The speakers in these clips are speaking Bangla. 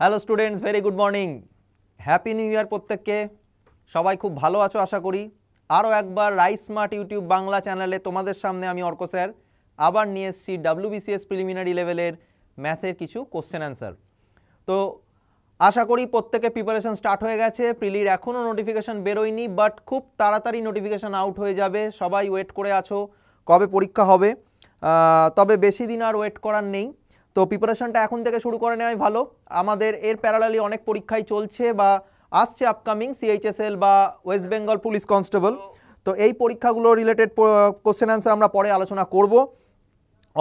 Hello students very good morning happy new year প্রত্যেককে সবাই খুব ভালো আছো আশা করি আরও একবার রাইস স্মার্ট ইউটিউব বাংলা চ্যানেলে তোমাদের সামনে আমি অর্ক স্যার আবার নিয়ে এসেছি ডাব্লিউবিসিএস প্রিলিমিনারি লেভেলের ম্যাথের কিছু কোশ্চেন অ্যান্সার তো আশা করি প্রত্যেকে প্রিপারেশান স্টার্ট হয়ে গেছে প্রিলির এখনও নোটিফিকেশান বেরোয়নি বাট খুব তাড়াতাড়ি নোটিফিকেশান আউট হয়ে যাবে সবাই ওয়েট করে আছো কবে পরীক্ষা হবে তবে বেশি দিন আর ওয়েট করার নেই তো প্রিপারেশনটা এখন থেকে শুরু করে নেওয়াই ভালো আমাদের এর প্যারালালি অনেক পরীক্ষাই চলছে বা আসছে আপকামিং সিএইচএসএল বা ওয়েস্ট বেঙ্গল পুলিশ কনস্টেবল তো এই পরীক্ষাগুলো রিলেটেড কোশ্চেন অ্যান্সার আমরা পরে আলোচনা করব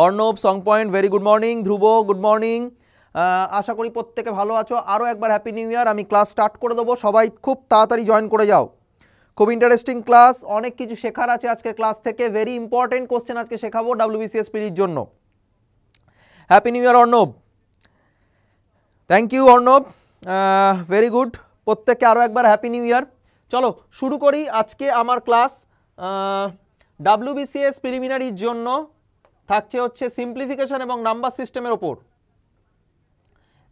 অর্ণব সং point very good morning Dhruba good morning আশা করি প্রত্যেকে ভালো আছো আরও একবার হ্যাপি নিউ ইয়ার আমি ক্লাস স্টার্ট করে দেবো সবাই খুব তাড়াতাড়ি জয়েন করে যাও খুব ইন্টারেস্টিং ক্লাস অনেক কিছু শেখার আছে আজকের ক্লাস থেকে ভেরি ইম্পর্টেন্ট কোশ্চেন আজকে শেখাবো ডাব্লিউবিসিএসপির জন্য happy new year Arnab thank you Arnab very good প্রত্যেককে আরও একবার হ্যাপি নিউ ইয়ার চলো শুরু করি আজকে আমার ক্লাস ডাব্লিউবিসিএস প্রিলিমিনারির জন্য থাকছে হচ্ছে সিম্পলিফিকেশান এবং নাম্বার সিস্টেমের ওপর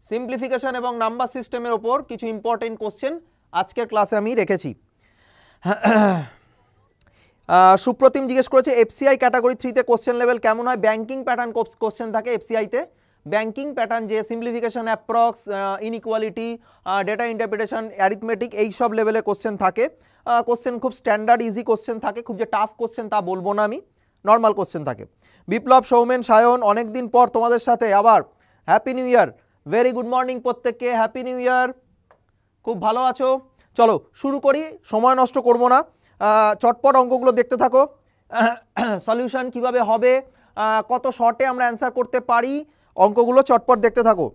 সিম্পলিফিকেশান এবং নাম্বার সিস্টেমের ওপর কিছু ইম্পর্টেন্ট কোশ্চেন আজকের ক্লাসে আমি রেখেছি সুপ্রতিম জিজ্ঞেস করেছে এফসিআই ক্যাটাগরি থ্রিতে কোশ্চেন লেভেল কেমন হয় ব্যাঙ্কিং প্যাটার্ন কোশ্চেন থাকে এফসিআইতে ব্যাঙ্কিং প্যাটার্ন যে simplification approx inequality data interpretation arithmetic এই সব লেভেলে কোশ্চেন থাকে কোশ্চেন খুব স্ট্যান্ডার্ড ইজি কোশ্চেন থাকে খুব যে টাফ কোশ্চেন তা বলবো না আমি নর্মাল কোশ্চেন থাকে বিপ্লব সৌমেন সায়ন অনেক দিন পর তোমাদের সাথে আবার happy new year very good morning প্রত্যেককে হ্যাপি নিউ ইয়ার খুব ভালো আছো চলো শুরু করি সময় নষ্ট করবো না চটপট অঙ্কগুলো দেখতে থাকো সলিউশন কিভাবে হবে কত শর্টে আমরা অ্যান্সার করতে পারি অঙ্কগুলো চটপট দেখতে থাকো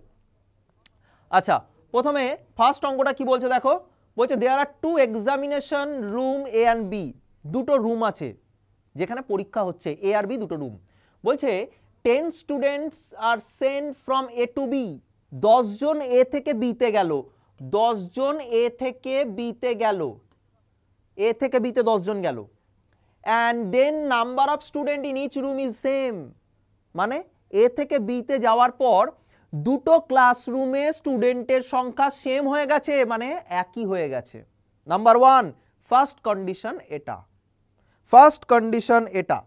আচ্ছা প্রথমে ফার্স্ট অঙ্কটা কি বলছে দেখো বলছে there are two examination room A and B দুটো রুম আছে যেখানে পরীক্ষা হচ্ছে এ আর বি দুটো রুম বলছে ten students are sent from A to B দশজন এ থেকে বিতে গেল দশজন এ থেকে বিতে গেল এ থেকে বিতে দশজন গেল and then number of student in each room is same মানে এ থেকে বিতে যাওয়ার পর দুটো ক্লাসরুমে স্টুডেন্টের সংখ্যা সেম হয়ে গেছে মানে একই হয়ে গেছে নাম্বার ওয়ান ফার্স্ট কন্ডিশন এটা ফার্স্ট কন্ডিশন এটা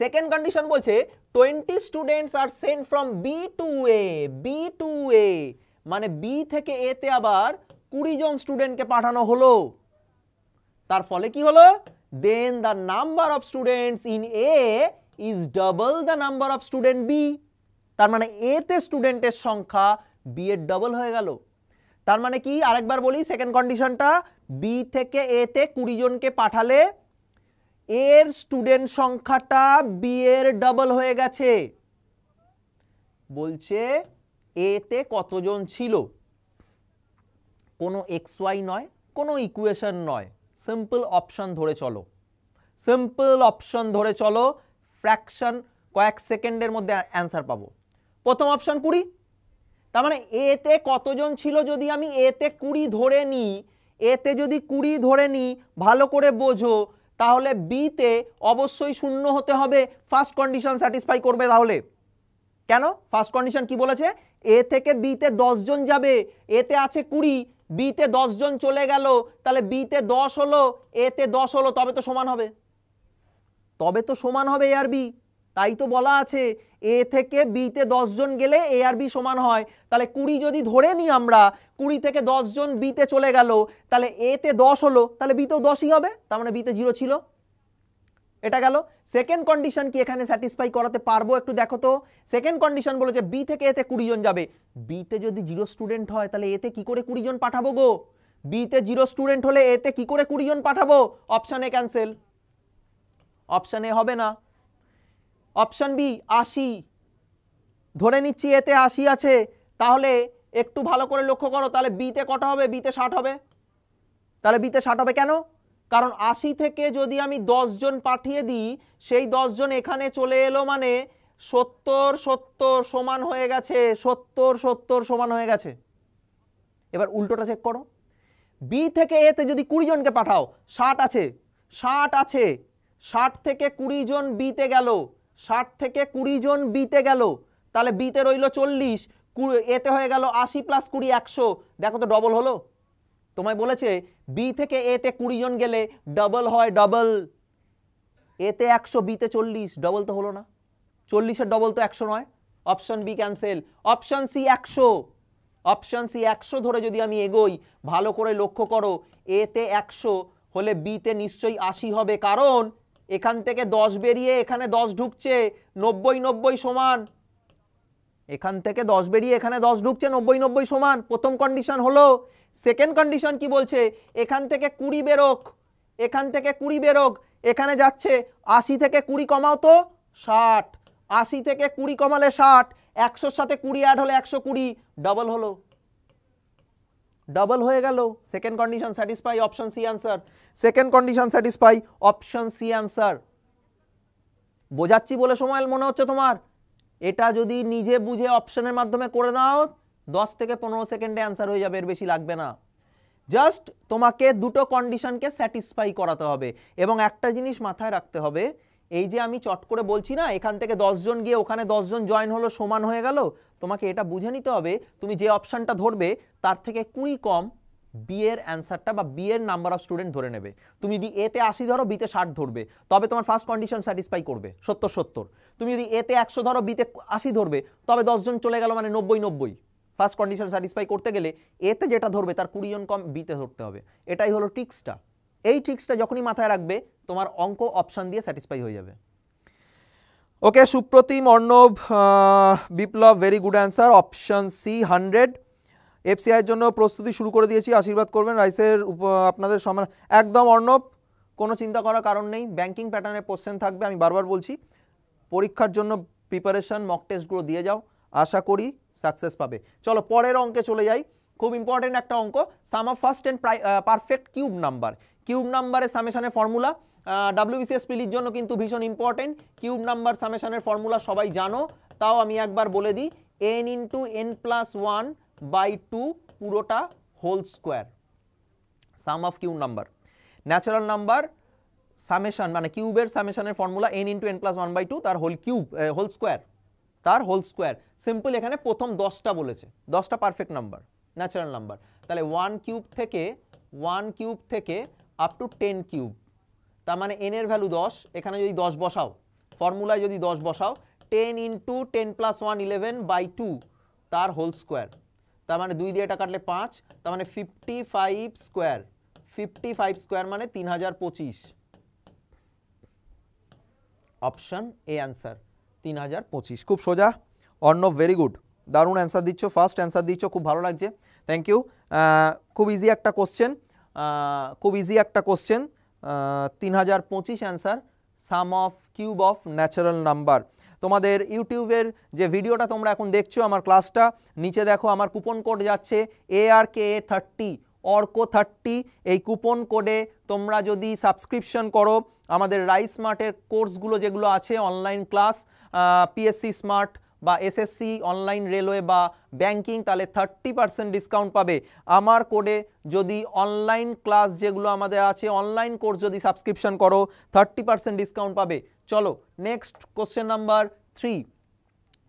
সেকেন্ড কন্ডিশন বলছে twenty students are sent from B to A B to A মানে বি থেকে এতে আবার কুড়ি জন স্টুডেন্টকে পাঠানো হলো তার ফলে কি হলো then the number of students in A is double the number of student B তার মানে এতে স্টুডেন্টের সংখ্যা বি এর ডবল হয়ে গেল তার মানে কি আরেকবার বলি সেকেন্ড কন্ডিশনটা বি থেকে এতে কুড়ি জনকে পাঠালে এর স্টুডেন্ট সংখ্যাটা বি এর ডবল হয়ে গেছে বলছে এতে কতজন ছিল কোনো এক্স ওয়াই নয় কোনো ইকুয়েশন নয় সিম্পল অপশন ধরে চলো সিম্পল অপশন ধরে চলো ফ্র্যাকশন কয়েক সেকেন্ডের মধ্যে অ্যান্সার পাবো প্রথম অপশন কুড়ি তার মানে এতে কতজন ছিল যদি আমি এতে কুড়ি ধরে নিই এতে যদি কুড়ি ধরে নিই ভালো করে বোঝো তাহলে বিতে অবশ্যই শূন্য হতে হবে ফার্স্ট কন্ডিশন স্যাটিসফাই করবে তাহলে কেন ফার্স্ট কন্ডিশন কি বলেছে এ থেকে বিতে দশজন যাবে এতে আছে কুড়ি বিতে জন চলে গেল তাহলে বিতে দশ হলো এতে দশ হলো তবে তো সমান হবে তবে তো সমান হবে এ আর বি তাই তো বলা আছে এ থেকে বিতে জন গেলে এ আর বি সমান হয় তাহলে কুড়ি যদি ধরে নিই আমরা কুড়ি থেকে জন বিতে চলে গেল তাহলে এতে দশ হলো তাহলে বিতেও দশই হবে তার মানে বিতে জিরো ছিল এটা গেল সেকেন্ড কন্ডিশন কি এখানে স্যাটিসফাই করাতে পারবো একটু দেখো তো সেকেন্ড কন্ডিশন বলেছে বি থেকে এতে কুড়ি জন যাবে বিতে যদি জিরো স্টুডেন্ট হয় তাহলে এতে কি করে কুড়ি জন পাঠাবো গো বিতে জিরো স্টুডেন্ট হলে এতে কি করে কুড়ি জন পাঠাবো অপশানে ক্যান্সেল অপশান এ হবে না অপশান বি আশি ধরে নিচ্ছি এতে আশি আছে তাহলে একটু ভালো করে লক্ষ্য করো তাহলে বিতে কটা হবে বিতে ষাট হবে তাহলে বিতে ষাট হবে কেন কারণ আশি থেকে যদি আমি জন পাঠিয়ে দিই সেই জন এখানে চলে এলো মানে সত্তর সত্তর সমান হয়ে গেছে সত্তর সত্তর সমান হয়ে গেছে এবার উল্টোটা চেক করো বি থেকে এতে যদি কুড়ি জনকে পাঠাও ষাট আছে ষাট আছে ষাট থেকে কুড়ি জন বিতে গেল ষাট থেকে কুড়ি জন বিতে গেল তাহলে বিতে রইল চল্লিশ এতে হয়ে গেল আশি প্লাস কুড়ি একশো দেখো তো ডবল হলো তোমায় বলেছে বি থেকে এতে কুড়ি জন গেলে ডবল হয় ডবল এতে একশো বিতে চল্লিশ ডবল তো হলো না চল্লিশের ডবল তো একশো নয় option B cancel option C একশো অপশন সি একশো ধরে যদি আমি এগোই ভালো করে লক্ষ্য করো এতে একশো হলে বিতে নিশ্চয়ই আশি হবে কারণ এখান থেকে দশ বেরিয়ে এখানে দশ ঢুকছে নব্বই নব্বই সমান এখান থেকে দশ বেরিয়ে এখানে দশ ঢুকছে নব্বই নব্বই সমান প্রথম কন্ডিশন হলো সেকেন্ড কন্ডিশন কি বলছে এখান থেকে কুড়ি বেরোক এখান থেকে কুড়ি বেরোক এখানে যাচ্ছে আশি থেকে কুড়ি কমাও তো ষাট আশি থেকে কুড়ি কমালে ষাট একশোর সাথে কুড়ি অ্যাড হলে একশো কুড়ি ডবল হলো ডবল হয়ে গেল second condition satisfy option C answer second condition satisfy option C answer বোঝাচ্ছি বলে সময় মনে হচ্ছে তোমার এটা যদি নিজে বুঝে অপশনের মাধ্যমে করে দাও দশ থেকে পনেরো সেকেন্ডে অ্যান্সার হয়ে যাবে এর বেশি লাগবে না জাস্ট তোমাকে দুটো কন্ডিশনকে স্যাটিসফাই করাতে হবে এবং একটা জিনিস মাথায় রাখতে হবে এই যে আমি চট করে বলছি না এখান থেকে দশজন গিয়ে ওখানে দশজন জয়েন হলো সমান হয়ে গেল তোমাকে এটা বুঝে নিতে হবে তুমি যে অপশানটা ধরবে তার থেকে কুড়ি কম বিয়ের অ্যান্সারটা বা বিয়ের নাম্বার অফ স্টুডেন্ট ধরে নেবে তুমি যদি এতে আশি ধরো বিতে ষাট ধরবে তবে তোমার ফার্স্ট কন্ডিশন স্যাটিসফাই করবে সত্তর সত্তর তুমি যদি এতে একশো ধরো বিতে আশি ধরবে তবে দশজন চলে গেল মানে নব্বই নব্বই ফার্স্ট কন্ডিশন স্যাটিসফাই করতে গেলে এতে যেটা ধরবে তার কুড়ি জন কম বিতে ধরতে হবে এটাই হলো ট্রিক্সটা এই ট্রিক্সটা যখনই মাথায় রাখবে তোমার অঙ্ক অপশান দিয়ে স্যাটিসফাই হয়ে যাবে okay Supratim Arnab Biplab very good answer option C hundred এফসিআইয়ের জন্য প্রস্তুতি শুরু করে দিয়েছি আশীর্বাদ করবেন রাইসের আপনাদের সমান একদম অর্ণব কোনো চিন্তা করার কারণ নেই ব্যাংকিং প্যাটার্নের কোশ্চেন থাকবে আমি বারবার বলছি পরীক্ষার জন্য প্রিপারেশান মক টেস্টগুলো দিয়ে যাও আশা করি সাকসেস পাবে চলো পরের অঙ্কে চলে যাই খুব ইম্পর্টেন্ট একটা অঙ্ক sum of first and perfect cube number cube নাম্বারের সামেশানের ফর্মুলা ডাব্লিউবিসিএস পিলির জন্য কিন্তু ভীষণ ইম্পর্টেন্ট কিউব নাম্বার সামেশানের ফর্মুলা সবাই জানো তাও আমি একবার বলে দিই N into N plus one by two পুরোটা whole square sum of cube number natural number summation মানে কিউবের সামেশানের formula N into N plus one by two তার হোল কিউব হোল স্কোয়ার তার হোল স্কোয়ার সিম্পল এখানে প্রথম দশটা বলেছে দশটা পারফেক্ট নাম্বার ন্যাচারাল নাম্বার তাহলে ওয়ান কিউব থেকে ওয়ান কিউব থেকে আপ টু টেন কিউব তার মানে এনের ভ্যালু দশ এখানে যদি দশ বসাও ফর্মুলায় যদি দশ বসাও ten into ten plus one eleven by two তার হোল স্কোয়ার তার মানে দুই দিয়ে এটা কাটলে পাঁচ তার মানে fifty five square fifty five square মানে তিন হাজার পঁচিশ অপশন এ অ্যান্সার তিন হাজার পঁচিশ খুব সোজা অর্ণব ভেরি গুড দারুণ অ্যান্সার দিচ্ছ ফার্স্ট অ্যান্সার দিচ্ছ খুব ভালো লাগছে থ্যাংক ইউ খুব ইজি একটা কোশ্চেন খুব ইজি একটা কোশ্চেন তিন হাজার পঁচিশ answer sum of cube of natural number তোমাদের ইউটিউবের যে ভিডিওটা তোমরা এখন দেখছো আমার ক্লাসটা নিচে দেখো আমার কুপন কোড যাচ্ছে A R K A thirty Arko thirty এই কুপন কোডে তোমরা যদি সাবস্ক্রিপশন করো আমাদের রাইস স্মার্টের কোর্সগুলো যেগুলো আছে অনলাইন ক্লাস পিএসসি স্মার্ট বা এসএসসি অনলাইন রেলওয়ে বা ব্যাংকিং তাহলে থার্টি পার্সেন্ট ডিসকাউন্ট পাবে আমার কোডে যদি অনলাইন ক্লাস যেগুলো আমাদের আছে অনলাইন কোর্স যদি সাবস্ক্রিপশন করো থার্টি পার্সেন্ট ডিসকাউন্ট পাবে চলো নেক্সট কোশ্চেন নাম্বার থ্রি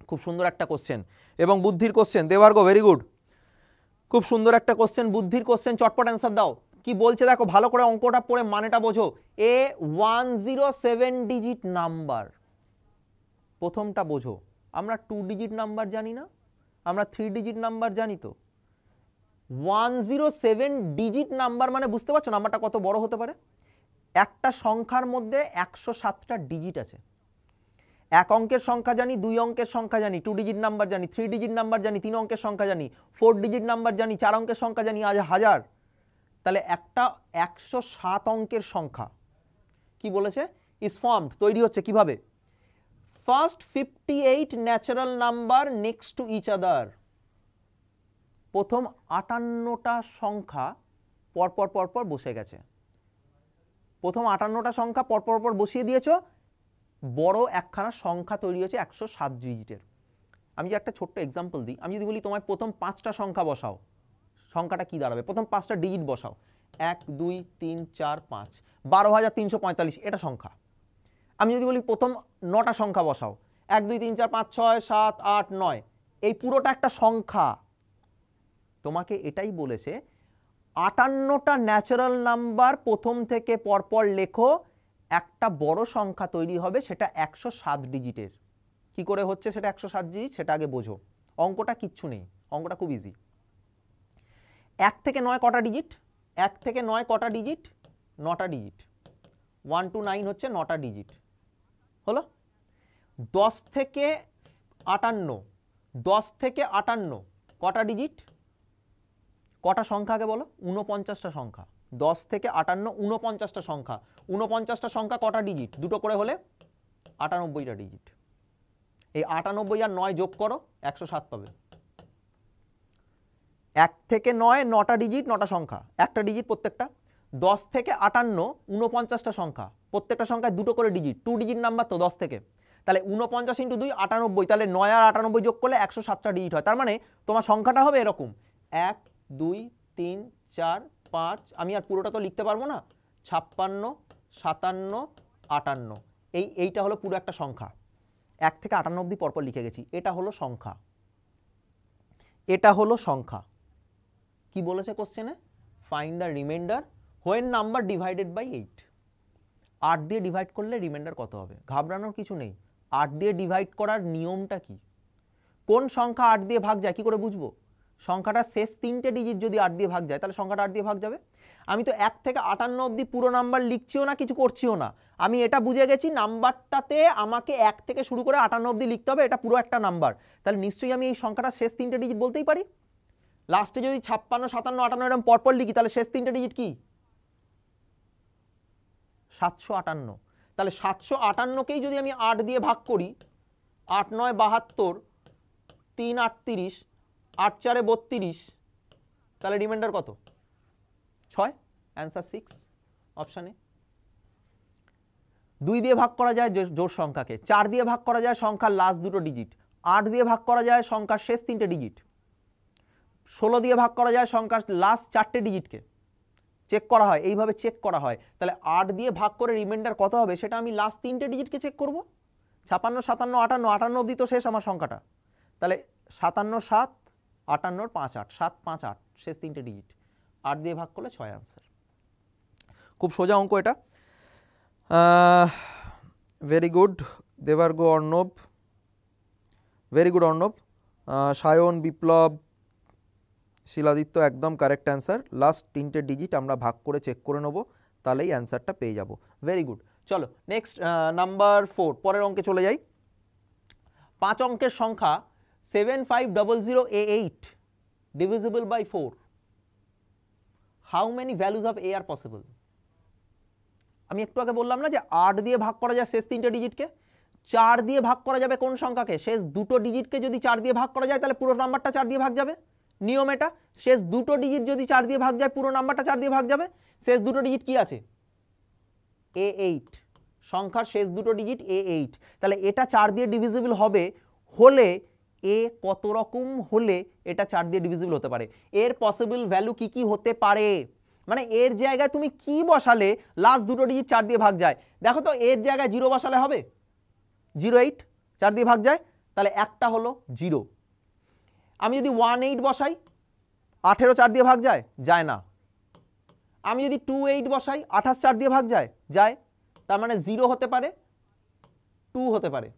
খুব সুন্দর একটা কোশ্চেন এবং বুদ্ধির কোশ্চেন গো ভেরি গুড খুব সুন্দর একটা কোশ্চেন বুদ্ধির কোশ্চেন চটপট অ্যান্সার দাও কি বলছে দেখো ভালো করে অঙ্কটা পড়ে মানেটা বোঝো a one zero seven digit number প্রথমটা বোঝো আমরা টু ডিজিট নাম্বার জানি না আমরা থ্রি ডিজিট নাম্বার জানি তো one zero seven digit number মানে বুঝতে পারছো নাম্বারটা কত বড় হতে পারে একটা সংখ্যার মধ্যে একশো সাতটা ডিজিট আছে এক অঙ্কের সংখ্যা জানি দুই অঙ্কের সংখ্যা জানি টু ডিজিট নাম্বার জানি থ্রি ডিজিট নাম্বার জানি তিন অঙ্কের সংখ্যা জানি ফোর ডিজিট নাম্বার জানি চার অঙ্কের সংখ্যা জানি আজ হাজার তাহলে একটা একশো সাত অঙ্কের সংখ্যা কি বলেছে ইস ফর্মড তৈরি হচ্ছে কিভাবে first 58 natural number next to each other প্রথম আটান্নটা সংখ্যা পর পর পর পর বসে গেছে প্রথম আটান্নটা সংখ্যা পরপর পর বসিয়ে দিয়েছো বড় একখানা সংখ্যা তৈরি হয়েছে একশো সাত ডিজিটের আমি যে একটা ছোট্ট এক্সাম্পল দিই আমি যদি বলি তোমায় প্রথম পাঁচটা সংখ্যা বসাও সংখ্যাটা কি দাঁড়াবে প্রথম পাঁচটা ডিজিট বসাও এক দুই তিন চার পাঁচ বারো হাজার তিনশো পঁয়তাল্লিশ এটা সংখ্যা আমি যদি বলি প্রথম নটা সংখ্যা বসাও এক দুই তিন চার পাঁচ ছয় সাত আট নয় এই পুরোটা একটা সংখ্যা তোমাকে এটাই বলেছে আটান্নটা ন্যাচারাল নাম্বার প্রথম থেকে পরপর লেখো একটা বড় সংখ্যা তৈরি হবে সেটা একশো সাত ডিজিটের কি করে হচ্ছে সেটা একশো সাত ডিজিট সেটা আগে বোঝো অঙ্কটা কিচ্ছু নেই অঙ্কটা খুব ইজি এক থেকে নয় কটা ডিজিট এক থেকে নয় কটা ডিজিট নটা ডিজিট ওয়ান টু নাইন হচ্ছে নটা ডিজিট হলো দশ থেকে আটান্ন দশ থেকে আটান্ন কটা ডিজিট কটা সংখ্যাকে বলো ঊনপঞ্চাশটা সংখ্যা দশ থেকে আটান্ন ঊনপঞ্চাশটা সংখ্যা ঊনপঞ্চাশটা সংখ্যা কটা ডিজিট দুটো করে হলে আটানব্বইটা ডিজিট এই আটানব্বই আর নয় যোগ করো একশো সাত পাবে এক থেকে নয় নটা ডিজিট নটা সংখ্যা একটা ডিজিট প্রত্যেকটা দশ থেকে আটান্ন ঊনপঞ্চাশটা সংখ্যা প্রত্যেকটা সংখ্যায় দুটো করে ডিজিট টু ডিজিট নাম্বার তো দশ থেকে তাহলে ঊনপঞ্চাশ ইন্টু দুই আটানব্বই তাহলে নয় আর আটানব্বই যোগ করলে একশো সাতটা ডিজিট হয় তার মানে তোমার সংখ্যাটা হবে এরকম এক দুই তিন চার পাঁচ আমি আর পুরোটা তো লিখতে পারবো না ছাপ্পান্ন সাতান্ন আটান্ন এই এইটা হলো পুরো একটা সংখ্যা এক থেকে আটান্ন অব্দি পরপর লিখে গেছি এটা হলো সংখ্যা এটা হলো সংখ্যা কি বলেছে কোশ্চেনে find the remainder when number divided by eight আট দিয়ে ডিভাইড করলে রিমাইন্ডার কত হবে ঘাবড়ানোর কিছু নেই আট দিয়ে ডিভাইড করার নিয়মটা কি কোন সংখ্যা আট দিয়ে ভাগ যায় কী করে বুঝবো সংখ্যাটা শেষ তিনটে ডিজিট যদি আট দিয়ে ভাগ যায় তাহলে সংখ্যাটা আট দিয়ে ভাগ যাবে আমি তো এক থেকে আটান্ন অবধি পুরো নাম্বার লিখছিও না কিছু করছিও না আমি এটা বুঝে গেছি নাম্বারটাতে আমাকে এক থেকে শুরু করে আটান্ন অবধি লিখতে হবে এটা পুরো একটা নাম্বার তাহলে নিশ্চয়ই আমি এই সংখ্যাটা শেষ তিনটে ডিজিট বলতেই পারি লাস্টে যদি ছাপ্পান্ন সাতান্ন আটান্ন এরকম পরপর লিখি তাহলে শেষ তিনটে ডিজিট কী সাতশো আটান্ন তাহলে সাতশো আটান্নকেই যদি আমি আট দিয়ে ভাগ করি আট নয় বাহাত্তর তিন আটত্রিশ আট চারে বত্রিশ তাহলে রিমাইন্ডার কত ছয় অ্যান্সার সিক্স অপশানে দুই দিয়ে ভাগ করা যায় জোর সংখ্যাকে চার দিয়ে ভাগ করা যায় সংখ্যার লাস্ট দুটো ডিজিট আট দিয়ে ভাগ করা যায় সংখ্যার শেষ তিনটে ডিজিট ষোলো দিয়ে ভাগ করা যায় সংখ্যার লাস্ট চারটে ডিজিটকে চেক করা হয় এইভাবে চেক করা হয় তাহলে আট দিয়ে ভাগ করে রিমাইন্ডার কত হবে সেটা আমি লাস্ট তিনটে ডিজিটকে চেক করব ছাপান্ন সাতান্ন আটান্ন আটান্ন অবধি তো শেষ আমার সংখ্যাটা তাহলে সাতান্ন সাত আটান্নর পাঁচ আট সাত পাঁচ আট শেষ তিনটে ডিজিট আট দিয়ে ভাগ করলে ছয় আনসার খুব সোজা অঙ্ক এটা very good Debargha Arnab very good Arnab Sayan Biplab Shiladitya একদম কারেক্ট অ্যান্সার লাস্ট তিনটে ডিজিট আমরা ভাগ করে চেক করে নেবো তাহলেই অ্যান্সারটা পেয়ে যাব ভেরি গুড চলো নেক্সট নাম্বার ফোর পরের অঙ্কে চলে যাই পাঁচ অঙ্কের সংখ্যা seven five double zero A eight divisible by four how many values of A are possible আমি একটু আগে বললাম না যে আট দিয়ে ভাগ করা যায় শেষ তিনটে ডিজিটকে চার দিয়ে ভাগ করা যাবে কোন সংখ্যাকে শেষ দুটো ডিজিটকে যদি চার দিয়ে ভাগ করা যায় তাহলে পুরো নাম্বারটা চার দিয়ে ভাগ যাবে নিয়ম এটা শেষ দুটো ডিজিট যদি চার দিয়ে ভাগ যায় পুরো নাম্বারটা চার দিয়ে ভাগ যাবে শেষ দুটো ডিজিট কি আছে এ এইট সংখ্যার শেষ দুটো ডিজিট এ এইট তাহলে এটা চার দিয়ে ডিভিজিবল হবে হলে এ কত রকম হলে এটা চার দিয়ে ডিভিজিবল হতে পারে এর পসিবল ভ্যালু কি কি হতে পারে মানে এর জায়গায় তুমি কি বসালে লাস্ট দুটো ডিজিট চার দিয়ে ভাগ যায় দেখো তো এর জায়গায় জিরো বসালে হবে জিরো এইট চার দিয়ে ভাগ যায় তাহলে একটা হলো জিরো আমি যদি ওয়ান এইট বসাই আঠেরো চার দিয়ে ভাগ যায় যায় না আমি যদি টু এইট বসাই আঠাশ চার দিয়ে ভাগ যায় যায় তার মানে জিরো হতে পারে টু হতে পারে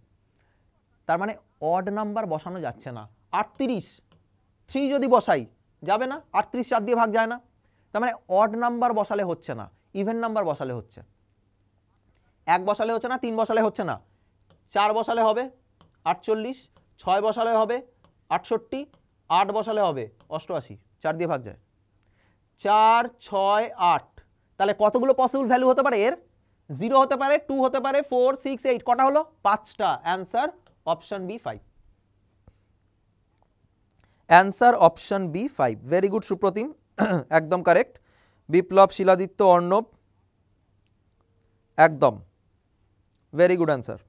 তার মানে অড নাম্বার বসানো যাচ্ছে না আটত্রিশ থ্রি যদি বসাই যাবে না আটত্রিশ চার দিয়ে ভাগ যায় না তার মানে অড নাম্বার বসালে হচ্ছে না ইভেন নাম্বার বসালে হচ্ছে এক বসালে হচ্ছে না তিন বসালে হচ্ছে না চার বসালে হবে আটচল্লিশ ছয় বসালে হবে আটষট্টি আট বসালে হবে অষ্টআশি চার দিয়ে ভাগ যায় চার ছয় আট তাহলে কতগুলো পসিবল ভ্যালু হতে পারে এর জিরো হতে পারে টু হতে পারে ফোর সিক্স এইট কটা হলো পাঁচটা answer option B five answer option B five very good Supratim একদম কারেক্ট বিপ্লব শিলাদিত্য অর্ণব একদম ভেরি গুড অ্যান্সার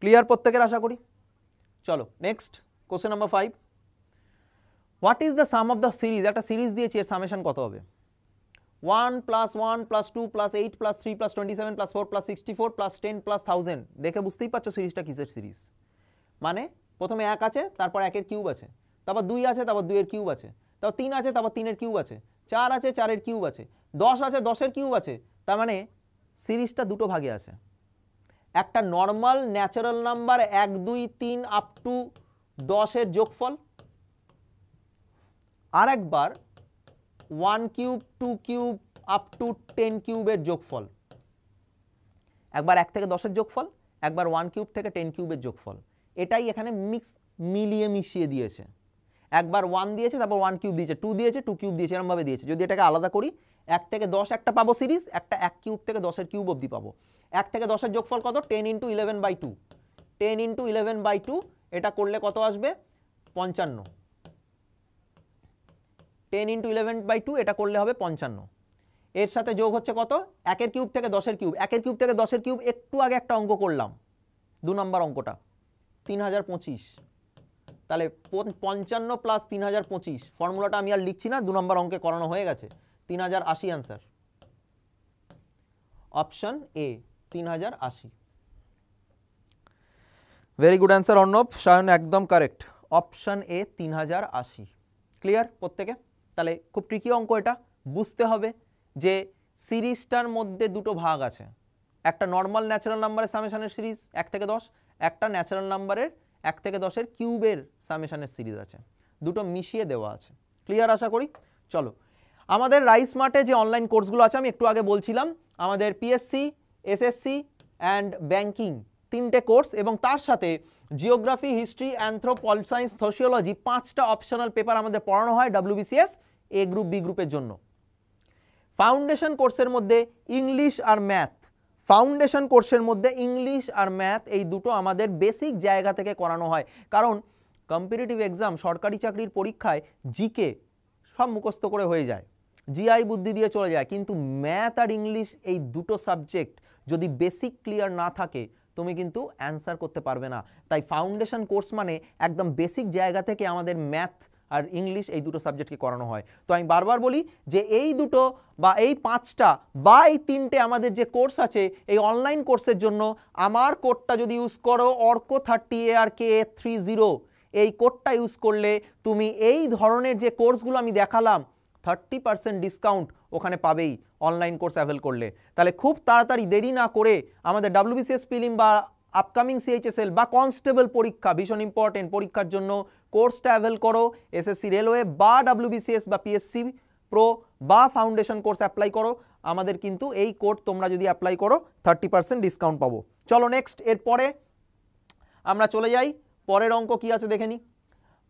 ক্লিয়ার প্রত্যেকের আশা করি চলো next question number five what is the sum of the series একটা সিরিজ দিয়েছি এর সামেশন কত হবে one plus one plus two plus eight plus three plus twenty seven plus four plus sixty four plus ten plus thousand দেখে বুঝতেই পারছো সিরিজটা কিসের সিরিজ মানে প্রথমে এক আছে তারপর একের কিউব আছে তারপর দুই আছে তারপর দুইয়ের কিউব আছে তারপর তিন আছে তারপর তিনের কিউব আছে চার আছে চারের কিউব আছে দশ আছে দশের কিউব আছে তার মানে সিরিজটা দুটো ভাগে আছে একটা নর্মাল ন্যাচারাল নাম্বার এক দুই তিন আপ টু দশের যোগফল আর একবার one cube two cube up to ten কিউবের যোগফল একবার এক থেকে দশের যোগফল একবার ওয়ান কিউব থেকে টেন কিউবের যোগফল এটাই এখানে মিক্স মিলিয়ে মিশিয়ে দিয়েছে একবার ওয়ান দিয়েছে তারপর ওয়ান কিউব দিয়েছে টু দিয়েছে টু কিউব দিয়েছে এরমভাবে দিয়েছে যদি এটাকে আলাদা করি এক থেকে দশ একটা পাবো সিরিজ একটা এক কিউব থেকে দশের কিউব অবধি পাবো এক থেকে দশের যোগফল কত ten into eleven by two ten into eleven by two এটা করলে কত আসবে পঞ্চান্ন ten into eleven by two এটা করলে হবে পঞ্চান্ন এর সাথে যোগ হচ্ছে কত একের কিউব থেকে দশের কিউব একের কিউব থেকে দশের কিউব একটু আগে একটা অঙ্ক করলাম দু নম্বর অঙ্কটা তিন হাজার পঁচিশ তাহলে পঞ্চান্ন প্লাস তিন হাজার পঁচিশ ফর্মুলাটা আমি আর লিখছি না দু নম্বর অঙ্কে করানো হয়ে গেছে তিন হাজার আশি আনসার অপশান এ তিন হাজার আশি very good answer Arnab Sayan একদম কারেক্ট অপশান এ তিন হাজার আশি ক্লিয়ার প্রত্যেকে তাহলে খুব ট্রিকি অঙ্ক এটা বুঝতে হবে যে সিরিজটার মধ্যে দুটো ভাগ আছে একটা নর্মাল ন্যাচারাল নাম্বারের সামেশানের সিরিজ এক থেকে দশ একটা ন্যাচারাল নাম্বারের এক থেকে দশের কিউবের সামেশানের সিরিজ আছে দুটো মিশিয়ে দেওয়া আছে ক্লিয়ার আশা করি চলো আমাদের রাইস মার্টে যে অনলাইন কোর্সগুলো আছে আমি একটু আগে বলছিলাম আমাদের পিএসসি এসএসসি অ্যান্ড ব্যাঙ্কিং তিনটে কোর্স এবং তার সাথে geography history anthropology science sociology পাঁচটা অপশনাল পেপার আমাদের পড়ানো হয় ডাব্লিউবিসিএস এ গ্রুপ বি গ্রুপের জন্য ফাউন্ডেশন কোর্সের মধ্যে ইংলিশ আর ম্যাথ ফাউন্ডেশন কোর্সের মধ্যে ইংলিশ আর ম্যাথ এই দুটো আমাদের বেসিক জায়গা থেকে করানো হয় কারণ কম্পিটিটিভ এক্সাম সরকারি চাকরির পরীক্ষায় জিকে সব মুখস্থ করে হয়ে যায় জিআই বুদ্ধি দিয়ে চলে যায় কিন্তু ম্যাথ আর ইংলিশ এই দুটো সাবজেক্ট যদি বেসিক ক্লিয়ার না থাকে তুমি কিন্তু অ্যান্সার করতে পারবে না তাই ফাউন্ডেশন কোর্স মানে একদম বেসিক জায়গা থেকে আমাদের ম্যাথ আর ইংলিশ এই দুটো সাবজেক্টকে করানো হয় তো আমি বারবার বলি যে এই দুটো বা এই পাঁচটা বা এই তিনটে আমাদের যে কোর্স আছে এই অনলাইন কোর্সের জন্য আমার কোডটা যদি ইউজ করো Arko thirty A R K three zero এই কোডটা ইউজ করলে তুমি এই ধরনের যে কোর্সগুলো আমি দেখালাম থার্টি পার্সেন্ট ডিসকাউন্ট ওখানে পাবেই অনলাইন কোর্স অ্যাভেল করলে তাহলে খুব তাড়াতাড়ি দেরি না করে আমাদের ডাব্লিউবিসিএস পিলিম বা আপকামিং সিএইচএসএল বা কনস্টেবল পরীক্ষা ভীষণ ইম্পর্টেন্ট পরীক্ষার জন্য কোর্সটা অ্যাভেল করো এসএসসি রেলওয়ে বা ডাব্লিউবিসিএস বা পিএসসি প্রো বা ফাউন্ডেশন কোর্স অ্যাপ্লাই করো আমাদের কিন্তু এই কোর্ট তোমরা যদি অ্যাপ্লাই করো থার্টি পার্সেন্ট ডিসকাউন্ট পাবো চলো নেক্সট এরপরে আমরা চলে যাই পরের অঙ্ক কি আছে দেখে নিই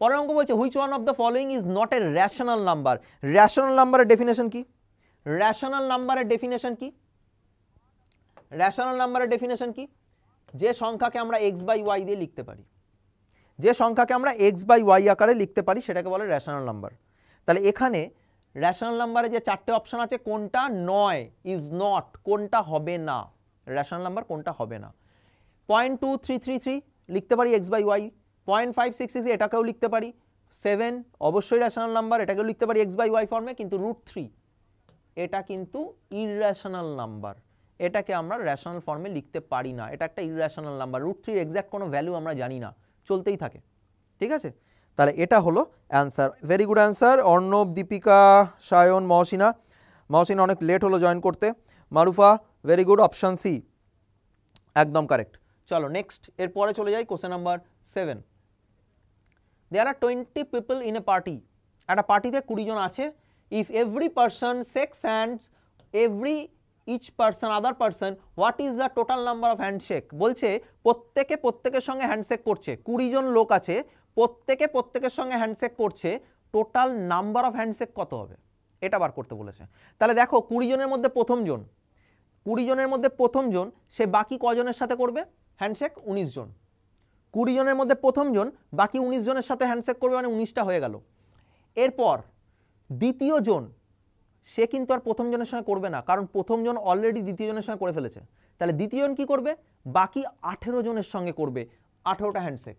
পরের অঙ্ক বলছে which one of the following is not a rational number rational নাম্বারের ডেফিনেশন কি র্যাশনাল নাম্বারের ডেফিনেশন কি র্যাশনাল নাম্বারের ডেফিনেশন কি যে সংখ্যাকে আমরা এক্স বাই ওয়াই দিয়ে লিখতে পারি যে সংখ্যাকে আমরা এক্স বাই ওয়াই আকারে লিখতে পারি সেটাকে বলে র্যাশনাল নাম্বার তাহলে এখানে র্যাশনাল নাম্বারে যে চারটে অপশান আছে কোনটা নয় ইজ নট কোনটা হবে না র্যাশনাল নাম্বার কোনটা হবে না point two three three three লিখতে পারি x by y point five six six এটাকেও লিখতে পারি সেভেন অবশ্যই রেশনাল নাম্বার এটাকেও লিখতে পারি এক্স বাই ওয়াই ফর্মে কিন্তু রুট থ্রি এটা কিন্তু ইরেশনাল নাম্বার এটাকে আমরা রেশনাল ফর্মে লিখতে পারি না এটা একটা ইরেশনাল নাম্বার রুট থ্রির এক্স্যাক্ট কোনো ভ্যালু আমরা জানি না চলতেই থাকে ঠিক আছে তাহলে এটা হলো answer very good answer Arnab Dipika Sayan Mohsina Mohsina অনেক লেট হলো জয়েন করতে Marufa very good option C একদম কারেক্ট চলো নেক্সট এরপরে চলে যাই question number seven there are twenty people in a party একটা পার্টিতে কুড়ি জন আছে if every person shakes hands every each person other person what is the total number of handshake বলছে প্রত্যেকে প্রত্যেকের সঙ্গে হ্যান্ডশেক করছে কুড়ি জন লোক আছে প্রত্যেকে প্রত্যেকের সঙ্গে হ্যান্ডশেক করছে টোটাল নাম্বার অফ হ্যান্ডশেক কত হবে এটা বার করতে বলেছে তাহলে দেখো কুড়ি জনের মধ্যে প্রথম জন কুড়ি জনের মধ্যে প্রথম জন সে বাকি কজনের সাথে করবে হ্যান্ডশেক উনিশ জন কুড়ি জনের মধ্যে প্রথম জন বাকি উনিশ জনের সাথে হ্যান্ডশেক করবে মানে উনিশটা হয়ে গেল এরপর দ্বিতীয় জন সে কিন্তু আর প্রথম জনের সঙ্গে করবে না কারণ প্রথম জন অলরেডি দ্বিতীয় জনের সঙ্গে করে ফেলেছে তাহলে দ্বিতীয় জন কী করবে বাকি আঠেরো জনের সঙ্গে করবে আঠেরোটা হ্যান্ডশেক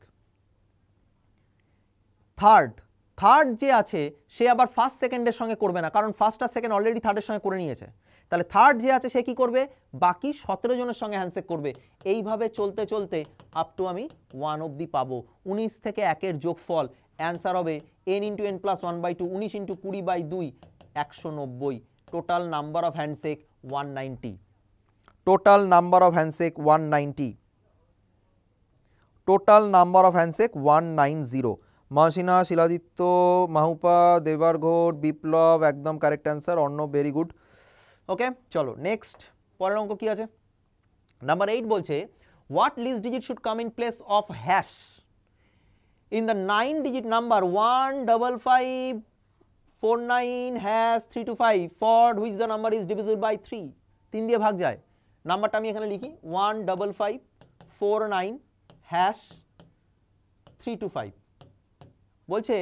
থার্ড থার্ড যে আছে সে আবার ফার্স্ট সেকেন্ডের সঙ্গে করবে না কারণ ফার্স্ট আর সেকেন্ড অলরেডি থার্ডের সঙ্গে করে নিয়েছে তাহলে থার্ড যে আছে সে কি করবে বাকি সতেরো জনের সঙ্গে হ্যান্ডশেক করবে এইভাবে চলতে চলতে আপ টু আমি ওয়ান দি পাবো উনিশ থেকে একের যোগফল অ্যান্সার হবে N into N plus one by two উনিশ ইন্টু কুড়ি বাই দুই একশো নব্বই total number of handshake one ninety total number of handshake one ninety total number of handshake one nine zero Mahasina Shiladitya Mahupa Debargha Biplab একদম কারেক্ট অ্যান্সার অন্য ভেরি গুড ওকে চলো নেক্সট পরের অঙ্ক কী আছে নাম্বার এইট বলছে what least digit should come in place of hash in the nine digit number one double five four nine hash three two five for which the number is divisible by three তিন দিয়ে ভাগ যায় নাম্বারটা আমি এখানে লিখি one double five four nine hash three two five বলছে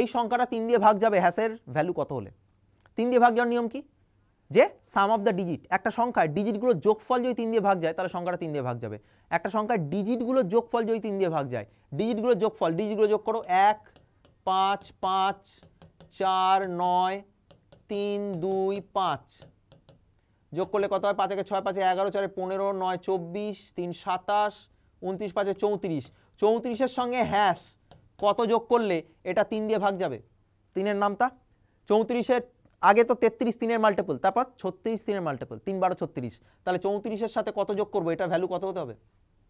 এই সংখ্যাটা তিন দিয়ে ভাগ যাবে হ্যাসের ভ্যালু কত হলে তিন দিয়ে ভাগ যাওয়ার নিয়ম কি যে সাম অফ দ্য ডিজিট একটা সংখ্যার ডিজিটগুলোর যোগফল যদি তিন দিয়ে ভাগ যায় তাহলে সংখ্যাটা তিন দিয়ে ভাগ যাবে একটা সংখ্যার ডিজিটগুলোর যোগফল যদি তিন দিয়ে ভাগ যায় ডিজিটগুলোর যোগফল ডিজিটগুলো যোগ করো এক পাঁচ পাঁচ চার নয় তিন দুই পাঁচ যোগ করলে কত হয় পাঁচ একে ছয় পাঁচে এগারো চারে পনেরো নয় চব্বিশ তিন সাতাশ উনত্রিশ পাঁচে চৌত্রিশ চৌত্রিশের সঙ্গে হ্যাশ কত যোগ করলে এটা তিন দিয়ে ভাগ যাবে তিনের নামটা চৌত্রিশের আগে তো তেত্রিশ তিনের মাল্টিপল তারপর ছত্রিশ তিনের মাল্টিপল তিন বারো ছত্রিশ তাহলে চৌত্রিশের সাথে কত যোগ করবো এটা ভ্যালু কত হতে হবে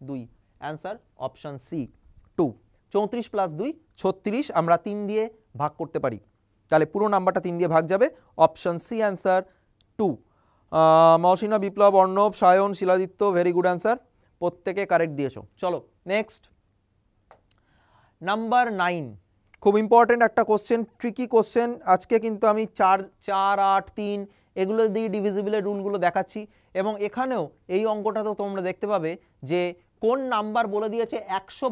দুই অ্যান্সার অপশান সি টু চৌত্রিশ প্লাস দুই ছত্রিশ আমরা তিন দিয়ে ভাগ করতে পারি তাহলে পুরো নাম্বারটা তিন দিয়ে ভাগ যাবে option C answer two Mohsina Biplab Arnab Sayan Shiladitya very good answer প্রত্যেকে কারেক্ট দিয়েছো চলো নেক্সট নাম্বার নাইন খুব ইম্পর্টেন্ট একটা কোশ্চেন ট্রিকি কোশ্চেন আজকে কিন্তু আমি চার চার আট তিন এগুলো দিয়ে ডিভিজিবিলের রুলগুলো দেখাচ্ছি এবং এখানেও এই অঙ্কটা তো তোমরা দেখতে পাবে যে কোন নাম্বার বলে দিয়েছে একশো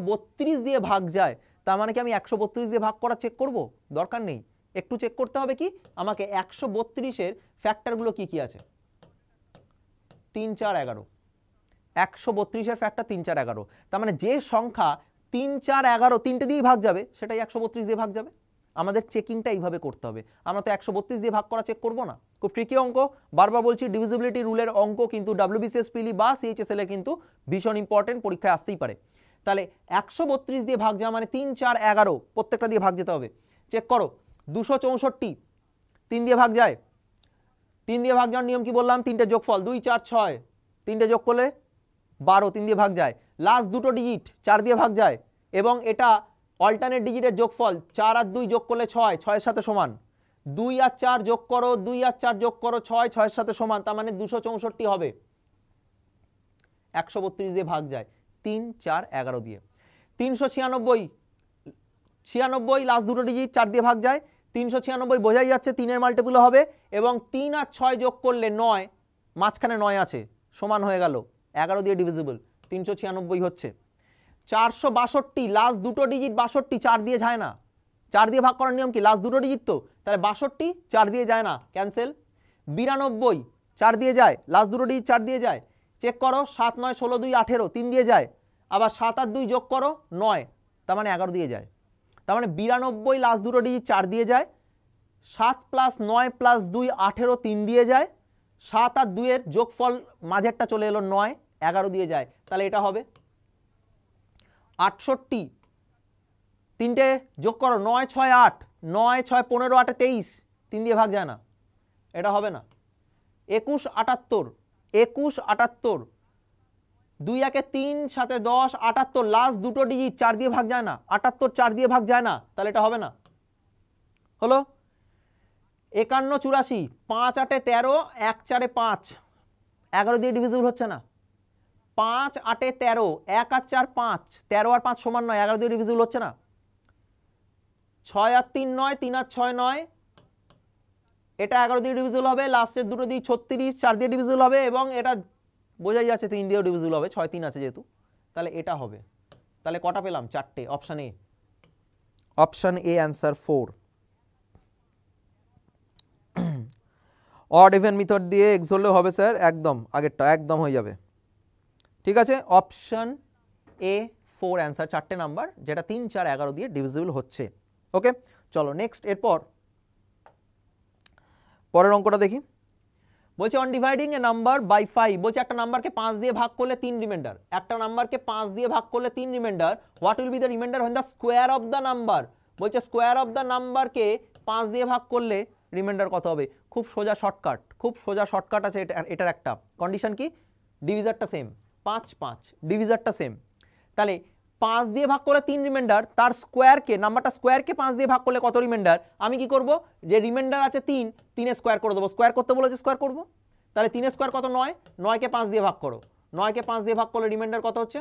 দিয়ে ভাগ যায় তার মানে কি আমি একশো দিয়ে ভাগ করা চেক করব দরকার নেই একটু চেক করতে হবে কি আমাকে একশো বত্রিশের ফ্যাক্টরগুলো কি কি আছে তিন চার এগারো একশো বত্রিশের ফ্যাক্টর তিন চার এগারো তার মানে যে সংখ্যা তিন চার এগারো তিনটে দিয়েই ভাগ যাবে সেটাই একশো বত্রিশ দিয়ে ভাগ যাবে আমাদের চেকিংটা এইভাবে করতে হবে আমরা তো একশো বত্রিশ দিয়ে ভাগ করা চেক করব না খুব ট্রিকি অঙ্ক বারবার বলছি ডিভিজিবিলিটি রুলের অঙ্ক কিন্তু ডাব্লিউবিসিএস পিলি e বা সিএইচএসএলে কিন্তু ভীষণ ইম্পর্টেন্ট পরীক্ষায় আসতেই পারে তাহলে একশো বত্রিশ দিয়ে ভাগ যাওয়া মানে তিন চার এগারো প্রত্যেকটা দিয়ে ভাগ যেতে হবে চেক করো দুশো চৌষট্টি তিন দিয়ে ভাগ যায় তিন দিয়ে ভাগ যাওয়ার নিয়ম কি বললাম তিনটে যোগফল দুই চার ছয় তিনটে যোগ করলে বারো তিন দিয়ে ভাগ যায় লাস্ট দুটো ডিজিট চার দিয়ে ভাগ যায় এবং এটা অল্টারনেট ডিজিটের যোগফল চার আর দুই যোগ করলে ছয় ছয়ের সাথে সমান দুই আর চার যোগ করো দুই আর চার যোগ করো ছয় ছয়ের সাথে সমান তার মানে দুশো চৌষট্টি হবে একশো বত্রিশ দিয়ে ভাগ যায় তিন চার এগারো দিয়ে তিনশো ছিয়ানব্বই ছিয়ানব্বই লাস্ট দুটো ডিজিট চার দিয়ে ভাগ যায় তিনশো ছিয়ানব্বই বোঝাই যাচ্ছে তিনের মাল্টিপুল হবে এবং তিন আর ছয় যোগ করলে নয় মাঝখানে নয় আছে সমান হয়ে গেল এগারো দিয়ে ডিভিজিবল তিনশো ছিয়ানব্বই হচ্ছে চারশো বাষট্টি লাস্ট দুটো ডিজিট বাষট্টি চার দিয়ে যায় না চার দিয়ে ভাগ করার নিয়ম কি লাস্ট দুটো ডিজিট তো তাহলে বাষট্টি চার দিয়ে যায় না ক্যান্সেল বিরানব্বই চার দিয়ে যায় লাস্ট দুটো ডিজিট চার দিয়ে যায় চেক করো সাত নয় ষোলো দুই আঠেরো তিন দিয়ে যায় আবার সাত আট দুই যোগ করো নয় তার মানে এগারো দিয়ে যায় তার মানে বিরানব্বই লাস্ট দুটো ডিজিট চার দিয়ে যায় সাত প্লাস নয় প্লাস দুই আঠেরো তিন দিয়ে যায় সাত আর দুইয়ের যোগফল মাঝেরটা চলে এলো নয় এগারো দিয়ে যায় তাহলে এটা হবে আটষট্টি তিনটে যোগ করো নয় ছয় আট নয় ছয় পনেরো আটে তেইশ তিন দিয়ে ভাগ যায় না এটা হবে না একুশ আটাত্তর একুশ আটাত্তর দুই একে তিন সাথে দশ আটাত্তর লাস্ট দুটো ডিজিট চার দিয়ে ভাগ যায় না আটাত্তর চার দিয়ে ভাগ যায় না তাহলে এটা হবে না হলো একান্ন চুরাশি পাঁচ আটে তেরো এক চারে পাঁচ এগারো দিয়ে ডিভিজিবল হচ্ছে না পাঁচ আটে তেরো এক আর চার পাঁচ তেরো আর পাঁচ সমান নয় এগারো দুই ডিভিজিবল হচ্ছে না ছয় আর তিন নয় তিন আর ছয় নয় এটা এগারো দিয়ে ডিভিজিবল হবে লাস্টের দুটো দিয়ে ছত্রিশ চার দিয়ে ডিভিজিবল হবে এবং এটা বোঝাই যাচ্ছে তিন দিয়েও ডিভিজিবল হবে ছয় তিন আছে যেহেতু তাহলে এটা হবে তাহলে কটা পেলাম চারটে option A option A answer four odd even method দিয়ে এক্স হলেও হবে স্যার একদম আগেরটা একদম হয়ে যাবে ঠিক আছে অপশন এ ফোর অ্যান্সার চারটে নাম্বার যেটা তিন চার এগারো দিয়ে ডিভিজিবল হচ্ছে ওকে চলো নেক্সট এরপর পরের অঙ্কটা দেখি বলছে on dividing a number by five বলছে একটা নাম্বারকে পাঁচ দিয়ে ভাগ করলে তিন রিমাইন্ডার একটা নাম্বারকে পাঁচ দিয়ে ভাগ করলে তিন remainder what will be the remainder on the square of the number বলছে স্কোয়ার অফ দ্য নাম্বারকে পাঁচ দিয়ে ভাগ করলে রিমাইন্ডার কত হবে খুব সোজা শর্টকাট খুব সোজা শর্টকাট আছে এটা এটার একটা কন্ডিশন কি ডিভিজারটা সেম পাঁচ পাঁচ ডিভিজারটা সেম তাহলে পাঁচ দিয়ে ভাগ করলে তিন রিমাইন্ডার তার স্কোয়ারকে নাম্বারটা স্কোয়ারকে পাঁচ দিয়ে ভাগ করলে কত রিমাইন্ডার আমি কি করব যে রিমাইন্ডার আছে তিন তিনে স্কোয়ার করে দেবো স্কোয়ার করতে বলেছে স্কোয়ার করব তাহলে তিনে স্কোয়ার কত নয় নয়কে পাঁচ দিয়ে ভাগ করো নয়কে পাঁচ দিয়ে ভাগ করলে রিমাইন্ডার কত হচ্ছে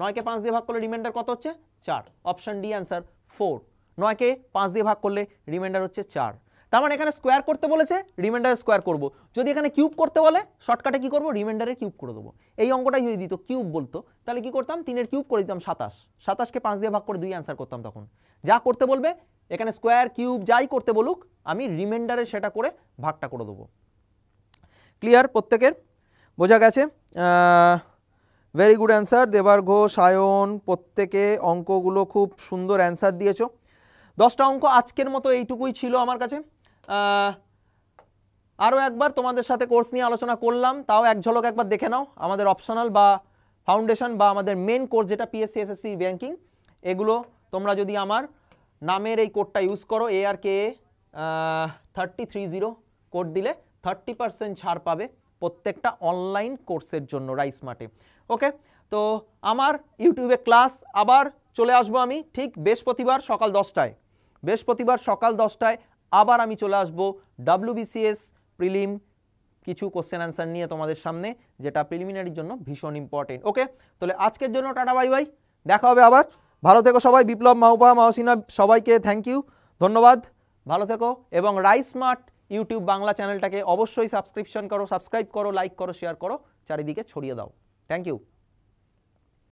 নয়কে পাঁচ দিয়ে ভাগ করলে রিমাইন্ডার কত হচ্ছে চার অপশান ডি অ্যান্সার ফোর নয়কে পাঁচ দিয়ে ভাগ করলে রিমাইন্ডার হচ্ছে চার তার মানে এখানে স্কোয়ার করতে বলেছে রিমাইন্ডারে স্কোয়ার করব। যদি এখানে কিউব করতে বলে শর্টকাটে কী করবো রিমাইন্ডারে কিউব করে দেবো এই অঙ্কটাই যদি দিত কিউব বলতো তাহলে কি করতাম তিনের কিউব করে দিতাম সাতাশ সাতাশকে পাঁচ দিয়ে ভাগ করে দুই অ্যান্সার করতাম তখন যা করতে বলবে এখানে স্কোয়ার কিউব যাই করতে বলুক আমি রিমাইন্ডারে সেটা করে ভাগটা করে দেবো ক্লিয়ার প্রত্যেকের বোঝা গেছে ভেরি গুড অ্যান্সার ঘো সায়ন প্রত্যেকে অঙ্কগুলো খুব সুন্দর অ্যান্সার দিয়েছ দশটা অঙ্ক আজকের মতো এইটুকুই ছিল আমার কাছে আরও একবার তোমাদের সাথে কোর্স নিয়ে আলোচনা করলাম তাও এক ঝলক একবার দেখে নাও আমাদের অপশনাল বা ফাউন্ডেশন বা আমাদের মেন কোর্স যেটা পিএসসি এসএসসি ব্যাঙ্কিং এগুলো তোমরা যদি আমার নামের এই কোডটা ইউজ করো A R K thirty three zero code দিলে থার্টি পারসেন্ট ছাড় পাবে প্রত্যেকটা অনলাইন কোর্সের জন্য রাইস মাঠে ওকে তো আমার ইউটিউবে ক্লাস আবার চলে আসবো আমি ঠিক বৃহস্পতিবার সকাল দশটায় বৃহস্পতিবার সকাল দশটায় আবার আমি চলে আসবো ডাব্লিউবিসিএস প্রিলিম কিছু কোশ্চেন অ্যান্সার নিয়ে তোমাদের সামনে যেটা প্রিলিমিনারির জন্য ভীষণ ইম্পর্টেন্ট ওকে তাহলে আজকের জন্য টাটা বাই বাই দেখা হবে আবার ভালো থেকো সবাই বিপ্লব মাহুপা মাহসিনা সবাইকে থ্যাংক ইউ ধন্যবাদ ভালো থেকো এবং রাইস স্মার্ট ইউটিউব বাংলা চ্যানেলটাকে অবশ্যই সাবস্ক্রিপশন করো সাবস্ক্রাইব করো লাইক করো শেয়ার করো চারিদিকে ছড়িয়ে দাও থ্যাংক ইউ